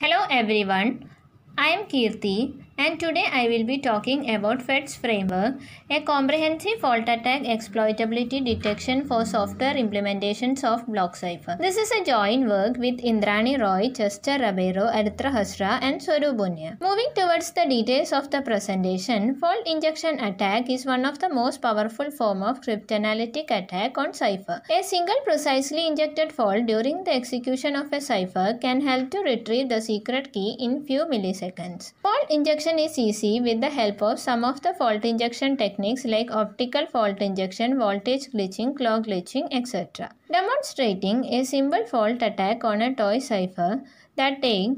Hello everyone, I am Kirti and today I will be talking about FEDS framework, a comprehensive fault attack exploitability detection for software implementations of BlockCypher. This is a joint work with Indrani Roy, Chester Rabero, Aritra Hasra and Swaru Moving towards the details of the presentation, fault injection attack is one of the most powerful form of cryptanalytic attack on cipher. A single precisely injected fault during the execution of a cipher can help to retrieve the secret key in few milliseconds. Fault injection Correction is easy with the help of some of the fault injection techniques like optical fault injection, voltage glitching, clock glitching, etc. Demonstrating a simple fault attack on a toy cipher that take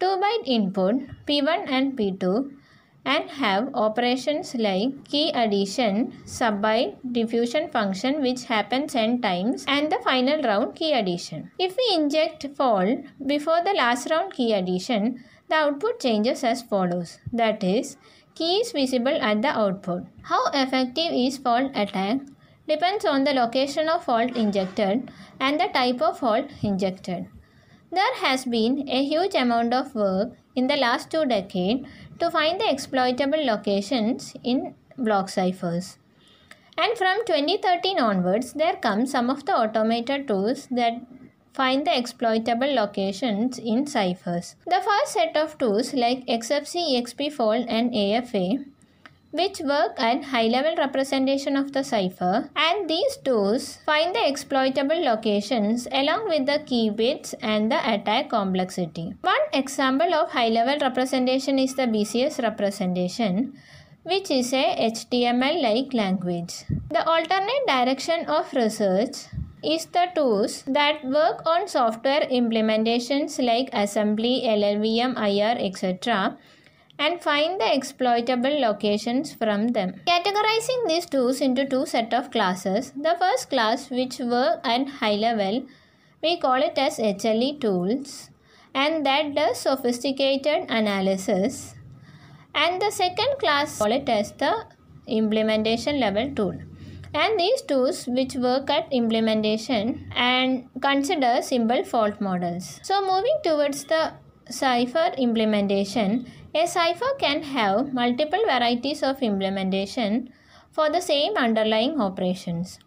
2 byte input P1 and P2 and have operations like key addition, sub by diffusion function which happens n times and the final round key addition. If we inject fault before the last round key addition, the output changes as follows that is, key is visible at the output. How effective is fault attack depends on the location of fault injected and the type of fault injected. There has been a huge amount of work in the last two decades to find the exploitable locations in block ciphers. And from 2013 onwards, there come some of the automated tools that find the exploitable locations in ciphers. The first set of tools like XFC, XPFOld, and AFA which work at high level representation of the cipher and these tools find the exploitable locations along with the key bits and the attack complexity. One example of high level representation is the BCS representation which is a HTML like language. The alternate direction of research is the tools that work on software implementations like assembly, LLVM, IR, etc and find the exploitable locations from them. Categorizing these tools into two set of classes. The first class which work at high level, we call it as HLE tools and that does sophisticated analysis. And the second class call it as the implementation level tool and these tools which work at implementation and consider simple fault models. So moving towards the cipher implementation, a cipher can have multiple varieties of implementation for the same underlying operations.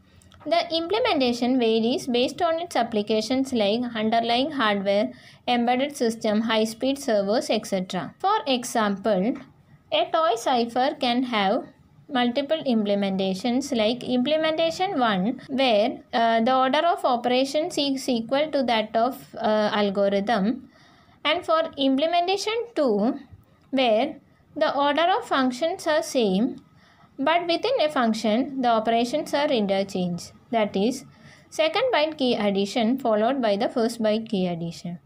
The implementation varies based on its applications like underlying hardware, embedded system, high-speed servers, etc. For example, a toy cipher can have multiple implementations like implementation 1 where uh, the order of operations is equal to that of uh, algorithm and for implementation 2 where the order of functions are same but within a function the operations are interchanged that is second byte key addition followed by the first byte key addition.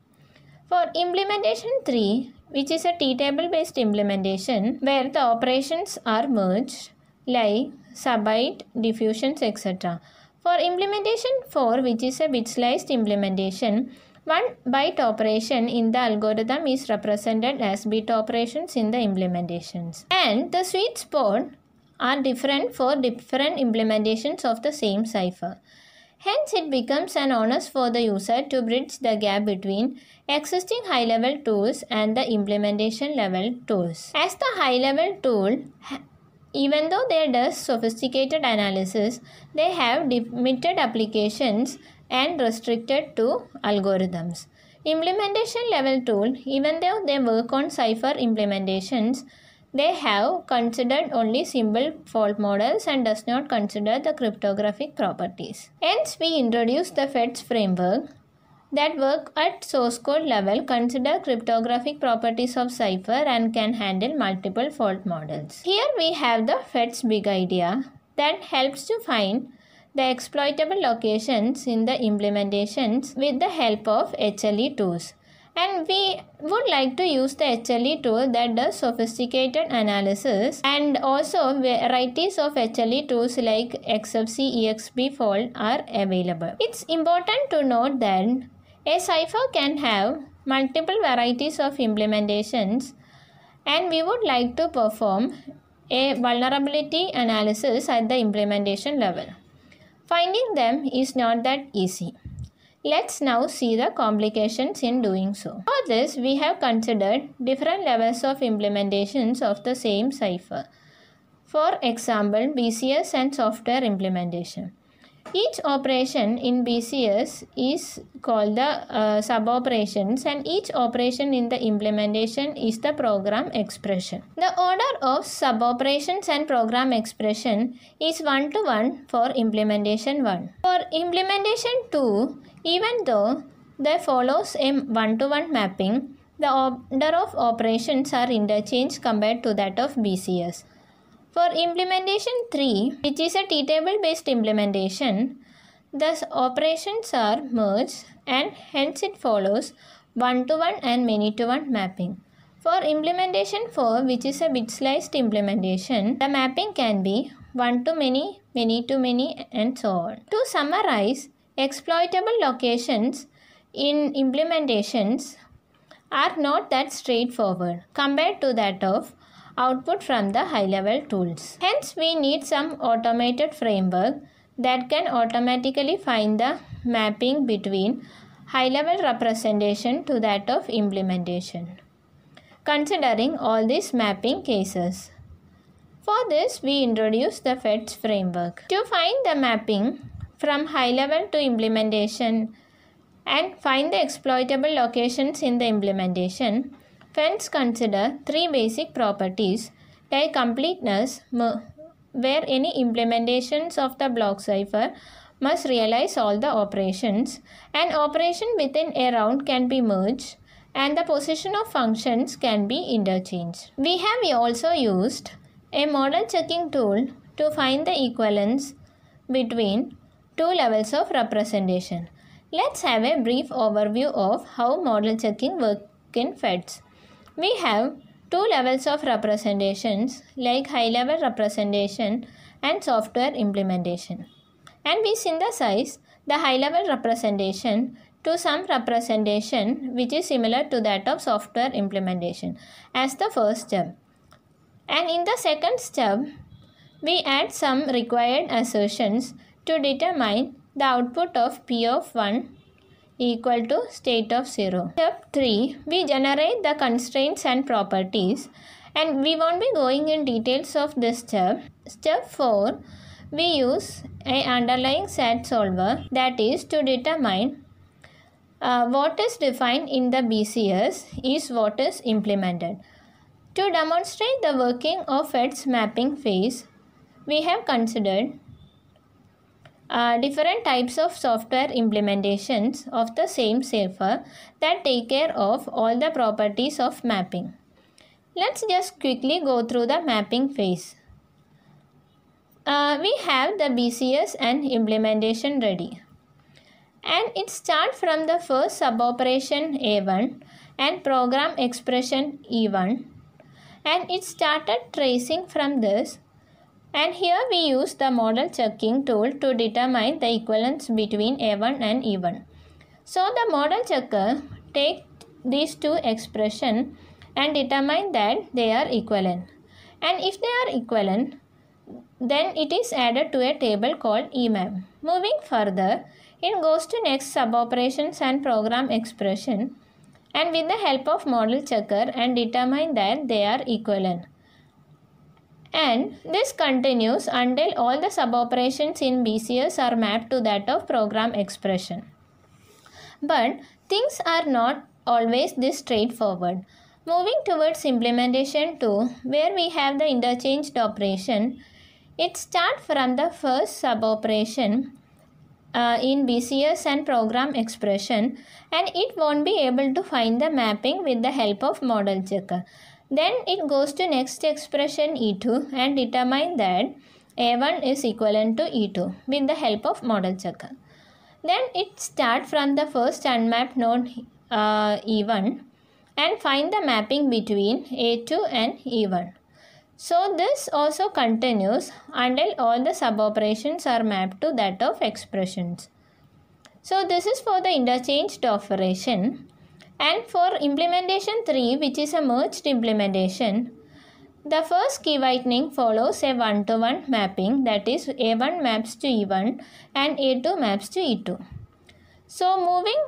For implementation 3 which is a T-table based implementation where the operations are merged like subite, diffusions etc. For implementation 4 which is a bit sliced implementation, one byte operation in the algorithm is represented as bit operations in the implementations. And the sweet spot are different for different implementations of the same cipher. Hence, it becomes an onus for the user to bridge the gap between existing high-level tools and the implementation-level tools. As the high-level tool, even though they does sophisticated analysis, they have limited applications and restricted to algorithms. Implementation level tool, even though they work on cipher implementations, they have considered only simple fault models and does not consider the cryptographic properties. Hence, we introduce the FEDS framework that work at source code level consider cryptographic properties of cipher and can handle multiple fault models. Here we have the FEDS big idea that helps to find the exploitable locations in the implementations with the help of HLE tools and we would like to use the HLE tool that does sophisticated analysis and also varieties of HLE tools like XFC, EXP, fold are available. It's important to note that a cipher can have multiple varieties of implementations and we would like to perform a vulnerability analysis at the implementation level. Finding them is not that easy. Let's now see the complications in doing so. For this, we have considered different levels of implementations of the same cipher. For example, BCS and software implementation. Each operation in BCS is called the uh, suboperations and each operation in the implementation is the program expression. The order of suboperations and program expression is 1 to 1 for implementation 1. For implementation 2, even though they follows a 1 to 1 mapping, the order of operations are interchanged compared to that of BCS. For implementation 3, which is a T-table based implementation, thus operations are merged and hence it follows one-to-one -one and many-to-one mapping. For implementation 4, which is a bit-sliced implementation, the mapping can be one-to-many, many-to-many and so on. To summarize, exploitable locations in implementations are not that straightforward compared to that of output from the high-level tools. Hence, we need some automated framework that can automatically find the mapping between high-level representation to that of implementation, considering all these mapping cases. For this, we introduce the FETS framework. To find the mapping from high-level to implementation and find the exploitable locations in the implementation, Fence consider three basic properties, tile completeness, where any implementations of the block cipher must realize all the operations. An operation within a round can be merged and the position of functions can be interchanged. We have also used a model checking tool to find the equivalence between two levels of representation. Let's have a brief overview of how model checking works in FEDS. We have two levels of representations like high level representation and software implementation. And we synthesize the high level representation to some representation which is similar to that of software implementation as the first step. And in the second step, we add some required assertions to determine the output of P of 1 equal to state of 0. Step 3. We generate the constraints and properties and we won't be going in details of this step. Step 4. We use a underlying set solver that is to determine uh, what is defined in the BCS is what is implemented. To demonstrate the working of its mapping phase, we have considered uh, different types of software implementations of the same server that take care of all the properties of mapping. Let's just quickly go through the mapping phase. Uh, we have the BCS and implementation ready. And it starts from the first suboperation A1 and program expression E1. And it started tracing from this and here we use the model checking tool to determine the equivalence between A1 and E1. So the model checker takes these two expressions and determine that they are equivalent. And if they are equivalent, then it is added to a table called EMAP. Moving further, it goes to next suboperations and program expression and with the help of model checker and determine that they are equivalent and this continues until all the suboperations in BCS are mapped to that of program expression. But things are not always this straightforward. Moving towards implementation 2 where we have the interchanged operation, it starts from the first suboperation uh, in BCS and program expression and it won't be able to find the mapping with the help of model checker. Then it goes to next expression E2 and determine that A1 is equivalent to E2 with the help of model checker. Then it start from the first unmapped node uh, E1 and find the mapping between A2 and E1. So this also continues until all the sub operations are mapped to that of expressions. So this is for the interchanged operation. And for implementation 3 which is a merged implementation, the first key whitening follows a one-to-one -one mapping that is A1 maps to E1 and A2 maps to E2. So moving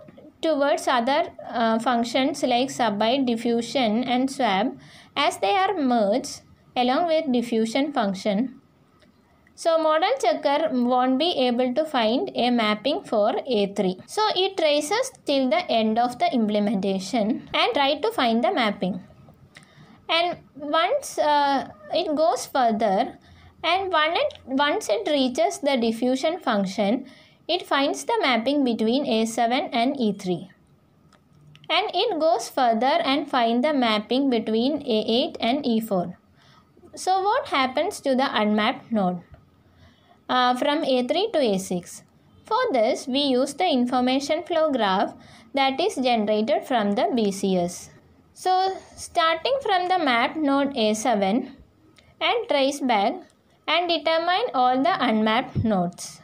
towards other uh, functions like subbyte, diffusion and swap, as they are merged along with diffusion function so model checker won't be able to find a mapping for A3. So it traces till the end of the implementation and try to find the mapping. And once uh, it goes further and it, once it reaches the diffusion function, it finds the mapping between A7 and E3 and it goes further and find the mapping between A8 and E4. So what happens to the unmapped node? uh, from A3 to A6. For this, we use the information flow graph that is generated from the BCS. So, starting from the map node A7 and trace back and determine all the unmapped nodes.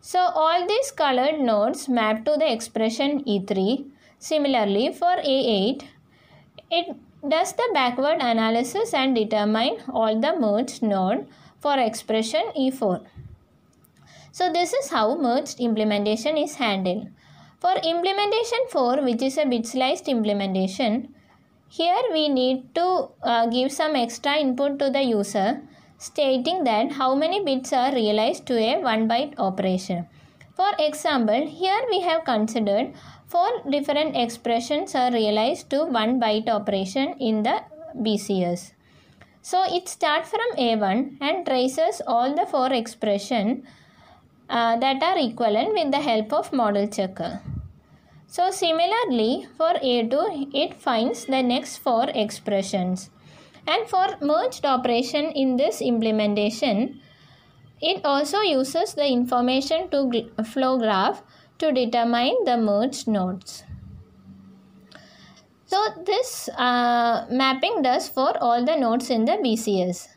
So, all these colored nodes map to the expression E3. Similarly, for A8, it does the backward analysis and determine all the merged node for expression E4. So this is how merged implementation is handled. For implementation 4 which is a bit sliced implementation, here we need to uh, give some extra input to the user stating that how many bits are realized to a 1 byte operation. For example, here we have considered 4 different expressions are realized to 1 byte operation in the BCS. So it starts from A1 and traces all the four expression uh, that are equivalent with the help of model checker. So similarly for A2 it finds the next four expressions. And for merged operation in this implementation, it also uses the information to flow graph to determine the merged nodes. So this uh, mapping does for all the nodes in the BCS.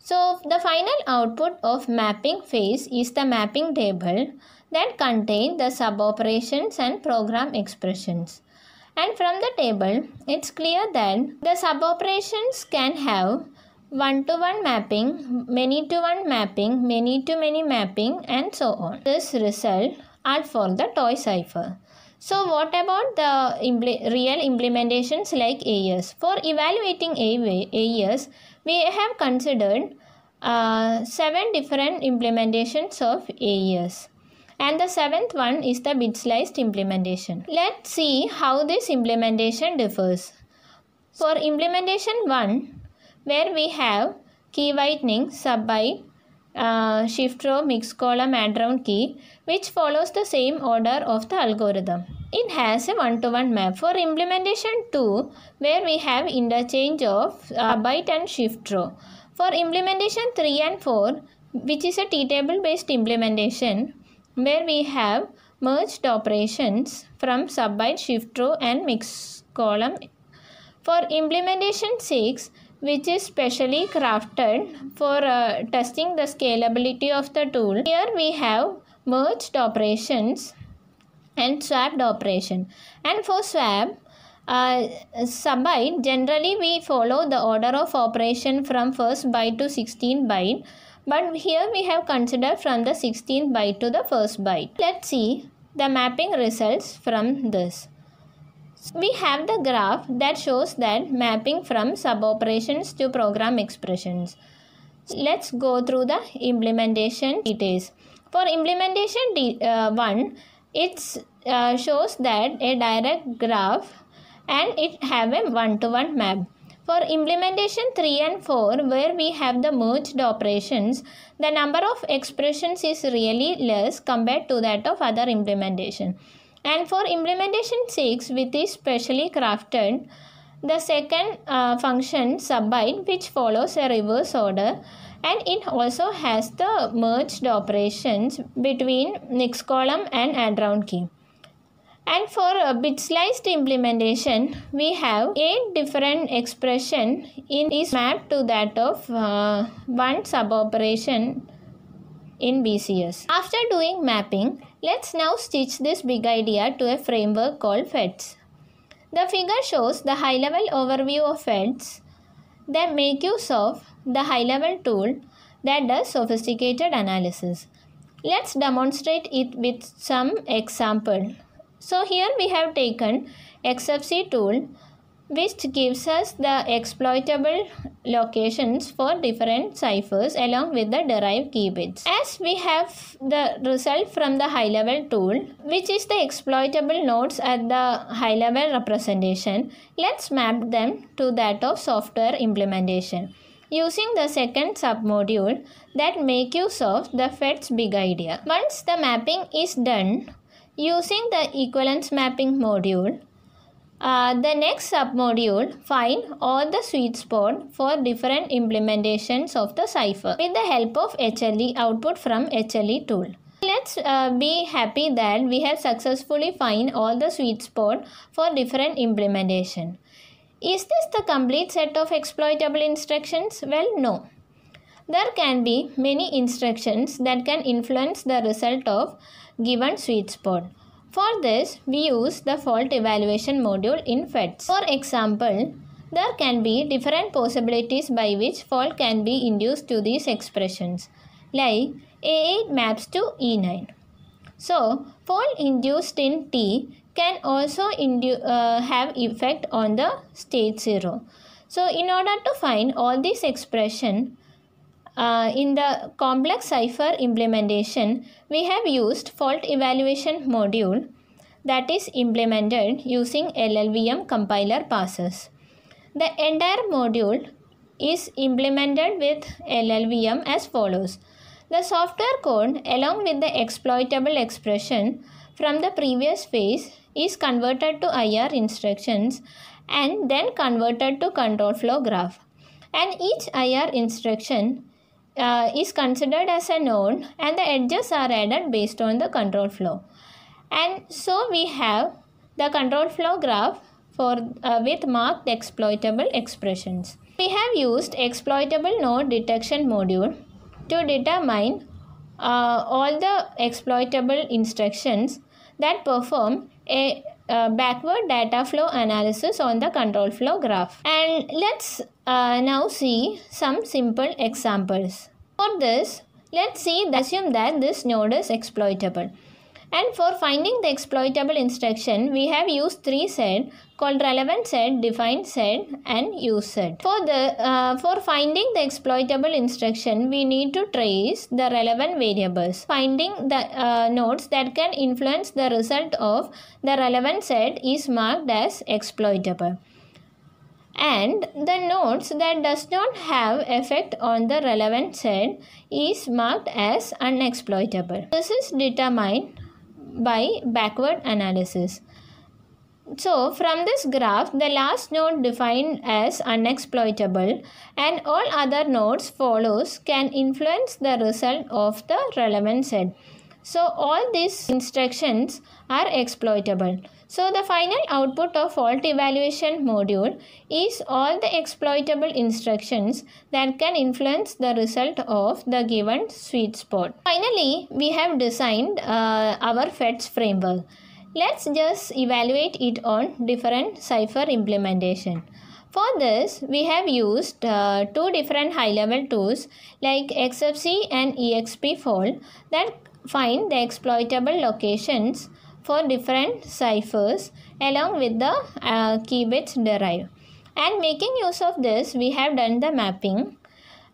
So the final output of mapping phase is the mapping table that contain the sub operations and program expressions. And from the table, it's clear that the sub operations can have one-to-one mapping, many-to-one mapping, many to -many mapping and so on. This result are for the toy cipher. So what about the impl real implementations like AES? For evaluating AES, we have considered uh, seven different implementations of AES. And the seventh one is the bit sliced implementation. Let's see how this implementation differs. For implementation 1, where we have key whitening, sub byte, uh, shift row, mix column and round key which follows the same order of the algorithm. It has a one-to-one -one map for implementation 2 where we have interchange of uh, byte and shift row. For implementation 3 and 4 which is a T-table based implementation where we have merged operations from sub-byte shift row and mix column. For implementation 6 which is specially crafted for uh, testing the scalability of the tool. Here we have merged operations and swapped operation. And for swap, uh, sub-byte, generally we follow the order of operation from first byte to 16th byte. But here we have considered from the 16th byte to the first byte. Let's see the mapping results from this we have the graph that shows that mapping from suboperations to program expressions. Let's go through the implementation details. For implementation de uh, 1, it uh, shows that a direct graph and it have a one-to-one -one map. For implementation 3 and 4 where we have the merged operations, the number of expressions is really less compared to that of other implementation. And for implementation 6, with is specially crafted, the second uh, function subbite which follows a reverse order and it also has the merged operations between next column and add round key. And for a bit sliced implementation, we have eight different expression in is mapped to that of uh, one sub operation in BCS. After doing mapping, Let's now stitch this big idea to a framework called FEDS. The figure shows the high-level overview of FEDS, then make use of the high-level tool that does sophisticated analysis. Let's demonstrate it with some example. So here we have taken XFC tool which gives us the exploitable locations for different ciphers along with the derived key bits. As we have the result from the high level tool, which is the exploitable nodes at the high level representation, let's map them to that of software implementation. Using the second submodule that make use of the FET's big idea. Once the mapping is done, using the equivalence mapping module, uh, the next submodule find all the sweet spot for different implementations of the cipher with the help of HLE output from HLE tool. Let's uh, be happy that we have successfully find all the sweet spot for different implementation. Is this the complete set of exploitable instructions? Well, no. There can be many instructions that can influence the result of given sweet spot. For this, we use the fault evaluation module in FETS. For example, there can be different possibilities by which fault can be induced to these expressions, like A8 maps to E9. So, fault induced in T can also uh, have effect on the state 0. So, in order to find all these expression, uh, in the complex cipher implementation, we have used fault evaluation module that is implemented using LLVM compiler passes. The entire module is implemented with LLVM as follows. The software code along with the exploitable expression from the previous phase is converted to IR instructions and then converted to control flow graph. And each IR instruction uh, is considered as a node and the edges are added based on the control flow. And so we have the control flow graph for uh, with marked exploitable expressions. We have used exploitable node detection module to determine uh, all the exploitable instructions that perform a uh, backward data flow analysis on the control flow graph. And let's uh, now see some simple examples. For this, let's see assume that this node is exploitable. And for finding the exploitable instruction, we have used three set called relevant set, defined set and use set. For, the, uh, for finding the exploitable instruction, we need to trace the relevant variables, finding the uh, nodes that can influence the result of the relevant set is marked as exploitable and the nodes that does not have effect on the relevant set is marked as unexploitable. This is determined by backward analysis. So, from this graph, the last node defined as unexploitable and all other nodes follows can influence the result of the relevant set. So, all these instructions are exploitable. So the final output of fault evaluation module is all the exploitable instructions that can influence the result of the given sweet spot. Finally, we have designed uh, our FETS framework. Let's just evaluate it on different cipher implementation. For this, we have used uh, two different high-level tools like XFC and EXP fault that find the exploitable locations for different ciphers along with the uh, key bits derived. And making use of this, we have done the mapping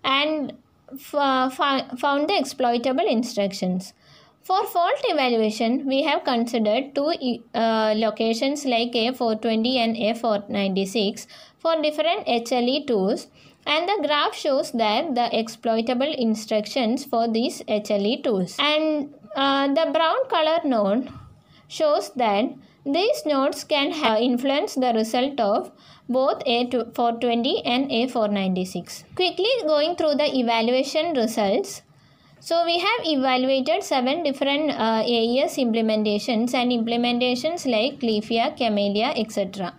and uh, found the exploitable instructions. For fault evaluation, we have considered two uh, locations like A420 and A496 for different HLE tools and the graph shows that the exploitable instructions for these HLE tools. And uh, the brown color node shows that these nodes can influence the result of both A420 and A496. Quickly going through the evaluation results. So we have evaluated seven different uh, AES implementations and implementations like Leafia, Camellia, etc.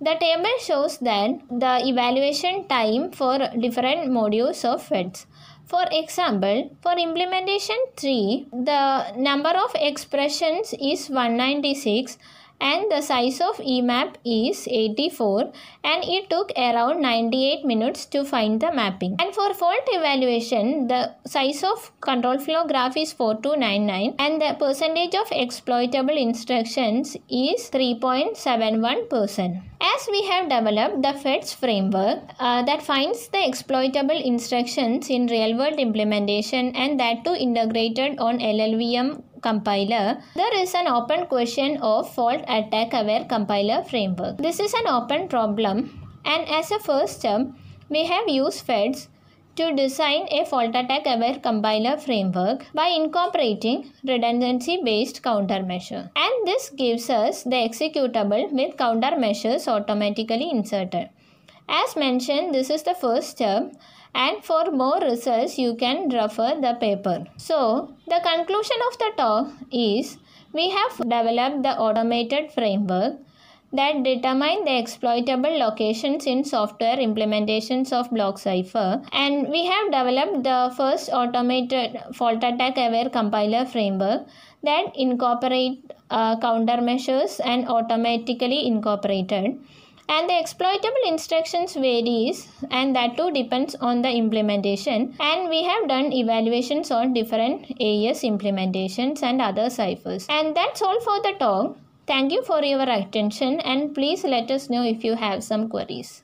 The table shows that the evaluation time for different modules of FEDs. For example, for implementation 3, the number of expressions is 196 and the size of EMAP is 84 and it took around 98 minutes to find the mapping. And for fault evaluation, the size of control flow graph is 4299 and the percentage of exploitable instructions is 3.71%. As we have developed the FEDS framework uh, that finds the exploitable instructions in real-world implementation and that too integrated on LLVM compiler, there is an open question of fault attack aware compiler framework. This is an open problem and as a first step, we have used FEDS to design a fault attack aware compiler framework by incorporating redundancy based countermeasure. And this gives us the executable with countermeasures automatically inserted. As mentioned, this is the first step and for more research you can refer the paper. So the conclusion of the talk is we have developed the automated framework that determine the exploitable locations in software implementations of block cipher, and we have developed the first automated fault attack aware compiler framework that incorporate uh, countermeasures and automatically incorporated and the exploitable instructions varies and that too depends on the implementation and we have done evaluations on different AES implementations and other ciphers and that's all for the talk thank you for your attention and please let us know if you have some queries